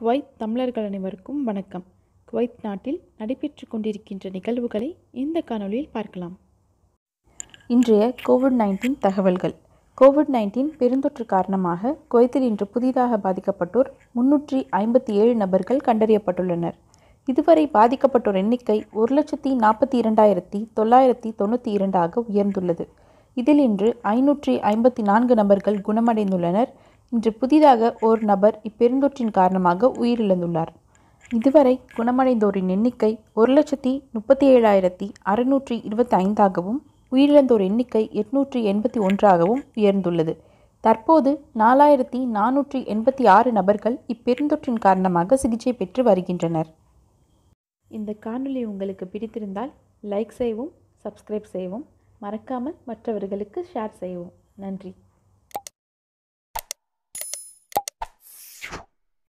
Kuwait தமிழர்கள் அனைவருக்கும் வணக்கம் குவைத் நாட்டில் நடைபெற்று கொண்டிருக்கின்ற நிகழ்வுகளை இந்த காணொலியில் பார்க்கலாம் இன்றைய கோவிட் நைன்டீன் தகவல்கள் கோவிட் நைன்டீன் பெருந்தொற்று காரணமாக குவைத்தில் இன்று புதிதாக பாதிக்கப்பட்டோர் முன்னூற்றி ஐம்பத்தி ஏழு நபர்கள் கண்டறியப்பட்டுள்ளனர் இதுவரை பாதிக்கப்பட்டோர் எண்ணிக்கை ஒரு லட்சத்தி நாற்பத்தி இரண்டாயிரத்தி தொள்ளாயிரத்தி தொண்ணூற்றி இரண்டாக உயர்ந்துள்ளது இதில் இன்று ஐநூற்றி ஐம்பத்தி நான்கு நபர்கள் குணமடைந்துள்ளனர் இன்று புதிதாக ஓர் நபர் இப்பெருந்தொற்றின் காரணமாக உயிரிழந்துள்ளார் இதுவரை குணமடைந்தோரின் எண்ணிக்கை ஒரு லட்சத்தி முப்பத்தி ஏழாயிரத்தி அறுநூற்றி இருபத்தி ஐந்தாகவும் உயிரிழந்தோர் எண்ணிக்கை எட்நூற்றி எண்பத்தி ஒன்றாகவும் உயர்ந்துள்ளது தற்போது நாலாயிரத்தி நானூற்றி எண்பத்தி ஆறு நபர்கள் இப்பெருந்தொற்றின் காரணமாக சிகிச்சை பெற்று வருகின்றனர் இந்த காணொலி உங்களுக்கு பிடித்திருந்தால் லைக் செய்வோம் சப்ஸ்கிரைப் செய்வோம் மறக்காமல் மற்றவர்களுக்கு ஷேர் செய்வோம் நன்றி